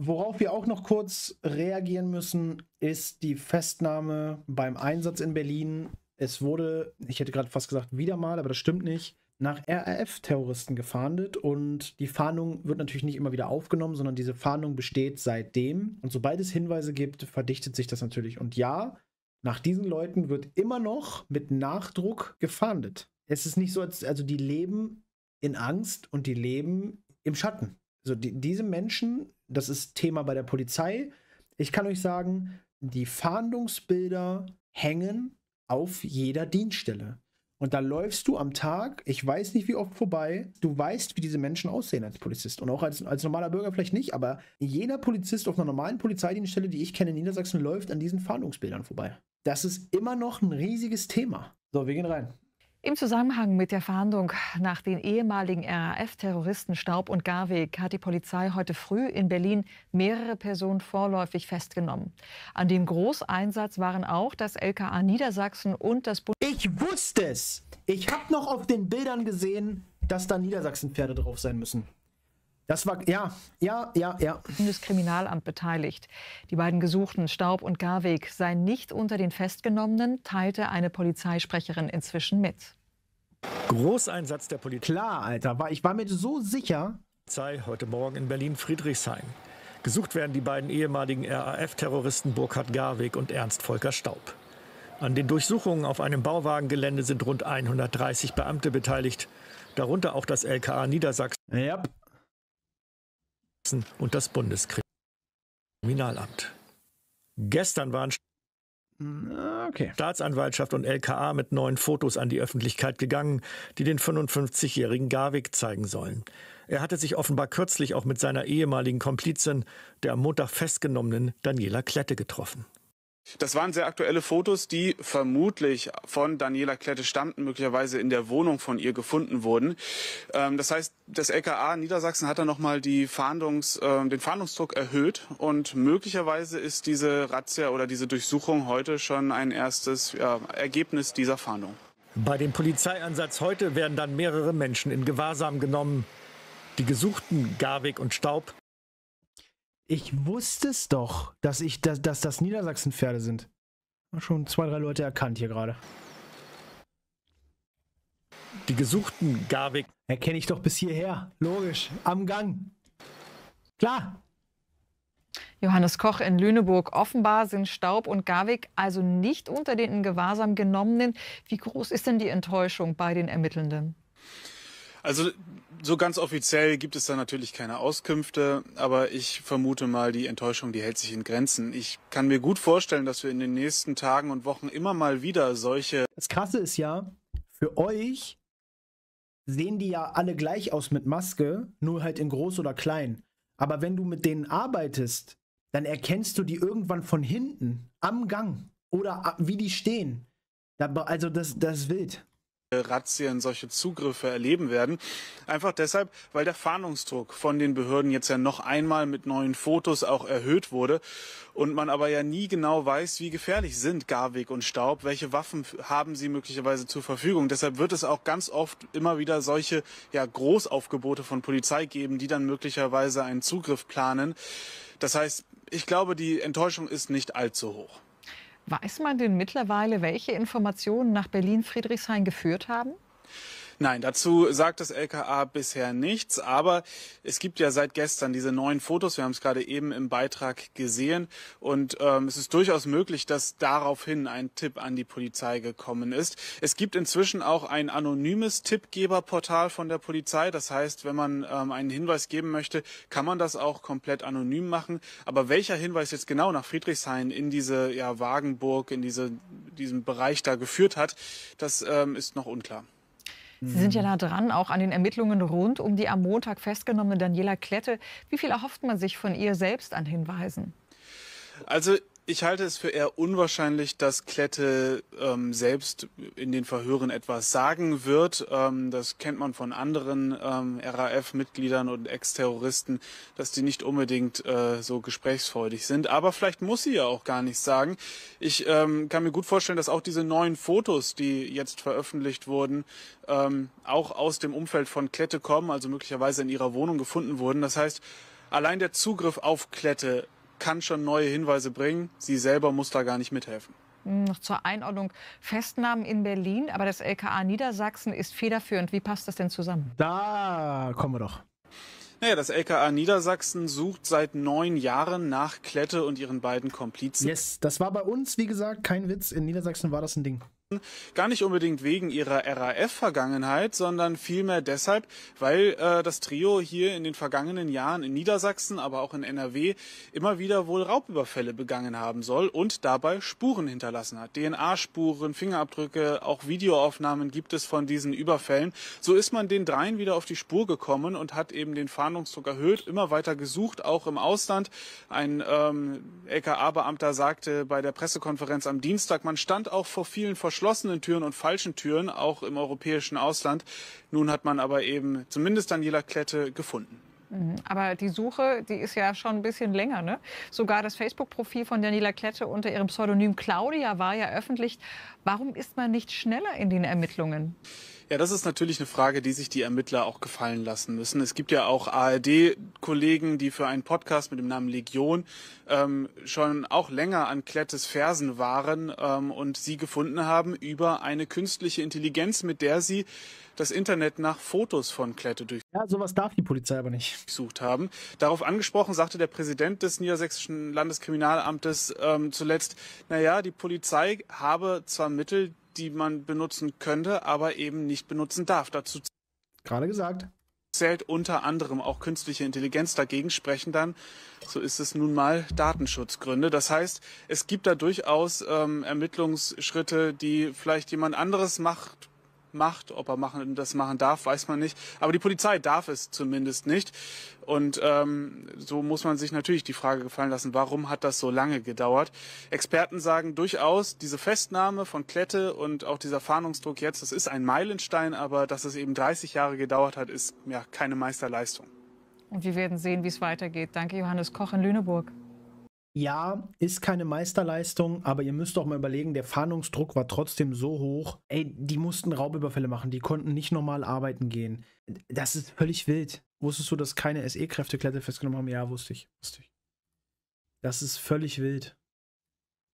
Worauf wir auch noch kurz reagieren müssen, ist die Festnahme beim Einsatz in Berlin. Es wurde, ich hätte gerade fast gesagt, wieder mal, aber das stimmt nicht, nach RAF-Terroristen gefahndet und die Fahndung wird natürlich nicht immer wieder aufgenommen, sondern diese Fahndung besteht seitdem. Und sobald es Hinweise gibt, verdichtet sich das natürlich. Und ja, nach diesen Leuten wird immer noch mit Nachdruck gefahndet. Es ist nicht so, als, also die leben in Angst und die leben im Schatten. So, die, diese Menschen, das ist Thema bei der Polizei. Ich kann euch sagen, die Fahndungsbilder hängen auf jeder Dienststelle. Und da läufst du am Tag, ich weiß nicht wie oft vorbei, du weißt, wie diese Menschen aussehen als Polizist. Und auch als, als normaler Bürger vielleicht nicht, aber jeder Polizist auf einer normalen Polizeidienststelle, die ich kenne in Niedersachsen, läuft an diesen Fahndungsbildern vorbei. Das ist immer noch ein riesiges Thema. So, wir gehen rein. Im Zusammenhang mit der Fahndung nach den ehemaligen RAF-Terroristen Staub und Garweg hat die Polizei heute früh in Berlin mehrere Personen vorläufig festgenommen. An dem Großeinsatz waren auch das LKA Niedersachsen und das Bund. Ich wusste es! Ich habe noch auf den Bildern gesehen, dass da Niedersachsen-Pferde drauf sein müssen. Das war, ja, ja, ja, ja. Das Kriminalamt beteiligt. Die beiden Gesuchten, Staub und Garweg, seien nicht unter den Festgenommenen, teilte eine Polizeisprecherin inzwischen mit. Großeinsatz der Polizei. Klar, Alter, war, ich war mir so sicher. Polizei heute Morgen in Berlin-Friedrichshain. Gesucht werden die beiden ehemaligen RAF-Terroristen Burkhard Garweg und Ernst Volker Staub. An den Durchsuchungen auf einem Bauwagengelände sind rund 130 Beamte beteiligt, darunter auch das LKA Niedersachsen. Yep. Sachsen und das Bundeskriminalamt. Gestern waren okay. Staatsanwaltschaft und LKA mit neuen Fotos an die Öffentlichkeit gegangen, die den 55-jährigen Garwig zeigen sollen. Er hatte sich offenbar kürzlich auch mit seiner ehemaligen Komplizin, der am Montag festgenommenen Daniela Klette, getroffen. Das waren sehr aktuelle Fotos, die vermutlich von Daniela Klette stammten, möglicherweise in der Wohnung von ihr gefunden wurden. Ähm, das heißt, das LKA Niedersachsen hat dann nochmal die Fahndungs, ähm, den Fahndungsdruck erhöht und möglicherweise ist diese Razzia oder diese Durchsuchung heute schon ein erstes Ergebnis dieser Fahndung. Bei dem Polizeieinsatz heute werden dann mehrere Menschen in Gewahrsam genommen. Die Gesuchten Garwig und Staub ich wusste es doch, dass, ich, dass, dass das Niedersachsen-Pferde sind. Schon zwei, drei Leute erkannt hier gerade. Die gesuchten Garwick. Erkenne ich doch bis hierher. Logisch. Am Gang. Klar. Johannes Koch in Lüneburg. Offenbar sind Staub und Garwick also nicht unter den in Gewahrsam genommenen. Wie groß ist denn die Enttäuschung bei den Ermittelnden? Also so ganz offiziell gibt es da natürlich keine Auskünfte, aber ich vermute mal, die Enttäuschung, die hält sich in Grenzen. Ich kann mir gut vorstellen, dass wir in den nächsten Tagen und Wochen immer mal wieder solche. Das Krasse ist ja, für euch sehen die ja alle gleich aus mit Maske, nur halt in groß oder klein. Aber wenn du mit denen arbeitest, dann erkennst du die irgendwann von hinten am Gang oder wie die stehen. Also das, das ist wild. Äh, Razzien, solche Zugriffe erleben werden. Einfach deshalb, weil der Fahndungsdruck von den Behörden jetzt ja noch einmal mit neuen Fotos auch erhöht wurde und man aber ja nie genau weiß, wie gefährlich sind Garweg und Staub, welche Waffen haben sie möglicherweise zur Verfügung. Deshalb wird es auch ganz oft immer wieder solche ja, Großaufgebote von Polizei geben, die dann möglicherweise einen Zugriff planen. Das heißt, ich glaube, die Enttäuschung ist nicht allzu hoch. Weiß man denn mittlerweile, welche Informationen nach Berlin-Friedrichshain geführt haben? Nein, dazu sagt das LKA bisher nichts, aber es gibt ja seit gestern diese neuen Fotos, wir haben es gerade eben im Beitrag gesehen und ähm, es ist durchaus möglich, dass daraufhin ein Tipp an die Polizei gekommen ist. Es gibt inzwischen auch ein anonymes Tippgeberportal von der Polizei, das heißt, wenn man ähm, einen Hinweis geben möchte, kann man das auch komplett anonym machen, aber welcher Hinweis jetzt genau nach Friedrichshain in diese ja, Wagenburg, in diese, diesen Bereich da geführt hat, das ähm, ist noch unklar. Sie sind ja da mhm. dran, auch an den Ermittlungen rund um die am Montag festgenommene Daniela Klette. Wie viel erhofft man sich von ihr selbst an Hinweisen? Also ich halte es für eher unwahrscheinlich, dass Klette ähm, selbst in den Verhören etwas sagen wird. Ähm, das kennt man von anderen ähm, RAF-Mitgliedern und Ex-Terroristen, dass die nicht unbedingt äh, so gesprächsfreudig sind. Aber vielleicht muss sie ja auch gar nichts sagen. Ich ähm, kann mir gut vorstellen, dass auch diese neuen Fotos, die jetzt veröffentlicht wurden, ähm, auch aus dem Umfeld von Klette kommen, also möglicherweise in ihrer Wohnung gefunden wurden. Das heißt, allein der Zugriff auf Klette kann schon neue Hinweise bringen. Sie selber muss da gar nicht mithelfen. Hm, noch zur Einordnung. Festnahmen in Berlin, aber das LKA Niedersachsen ist federführend. Wie passt das denn zusammen? Da kommen wir doch. Naja, das LKA Niedersachsen sucht seit neun Jahren nach Klette und ihren beiden Komplizen. Yes, das war bei uns, wie gesagt, kein Witz. In Niedersachsen war das ein Ding gar nicht unbedingt wegen ihrer RAF-Vergangenheit, sondern vielmehr deshalb, weil äh, das Trio hier in den vergangenen Jahren in Niedersachsen, aber auch in NRW immer wieder wohl Raubüberfälle begangen haben soll und dabei Spuren hinterlassen hat. DNA-Spuren, Fingerabdrücke, auch Videoaufnahmen gibt es von diesen Überfällen. So ist man den dreien wieder auf die Spur gekommen und hat eben den Fahndungsdruck erhöht, immer weiter gesucht, auch im Ausland. Ein ähm, LKA-Beamter sagte bei der Pressekonferenz am Dienstag, man stand auch vor vielen Versch verschlossenen Türen und falschen Türen, auch im europäischen Ausland. Nun hat man aber eben zumindest Daniela Klette gefunden. Mhm. Aber die Suche, die ist ja schon ein bisschen länger. Ne? Sogar das Facebook-Profil von Daniela Klette unter ihrem Pseudonym Claudia war ja öffentlich. Warum ist man nicht schneller in den Ermittlungen? Ja, das ist natürlich eine Frage, die sich die Ermittler auch gefallen lassen müssen. Es gibt ja auch ARD-Kollegen, die für einen Podcast mit dem Namen Legion ähm, schon auch länger an Klettes Fersen waren ähm, und sie gefunden haben über eine künstliche Intelligenz, mit der sie das Internet nach Fotos von Klette durch. Ja, sowas darf die Polizei aber nicht. Gesucht haben. Darauf angesprochen sagte der Präsident des niedersächsischen Landeskriminalamtes ähm, zuletzt, naja, die Polizei habe zwar Mittel, die man benutzen könnte, aber eben nicht benutzen darf. Dazu gerade gesagt zählt unter anderem auch künstliche Intelligenz. Dagegen sprechen dann, so ist es nun mal, Datenschutzgründe. Das heißt, es gibt da durchaus ähm, Ermittlungsschritte, die vielleicht jemand anderes macht, macht. Ob er machen, das machen darf, weiß man nicht. Aber die Polizei darf es zumindest nicht. Und ähm, so muss man sich natürlich die Frage gefallen lassen, warum hat das so lange gedauert? Experten sagen durchaus, diese Festnahme von Klette und auch dieser Fahndungsdruck jetzt, das ist ein Meilenstein, aber dass es eben 30 Jahre gedauert hat, ist ja keine Meisterleistung. Und wir werden sehen, wie es weitergeht. Danke, Johannes Koch in Lüneburg ja, ist keine Meisterleistung, aber ihr müsst auch mal überlegen, der Fahndungsdruck war trotzdem so hoch. Ey, die mussten Raubüberfälle machen, die konnten nicht normal arbeiten gehen. Das ist völlig wild. Wusstest du, dass keine SE-Kräfte Kletter festgenommen haben? Ja, wusste ich, wusste ich. Das ist völlig wild.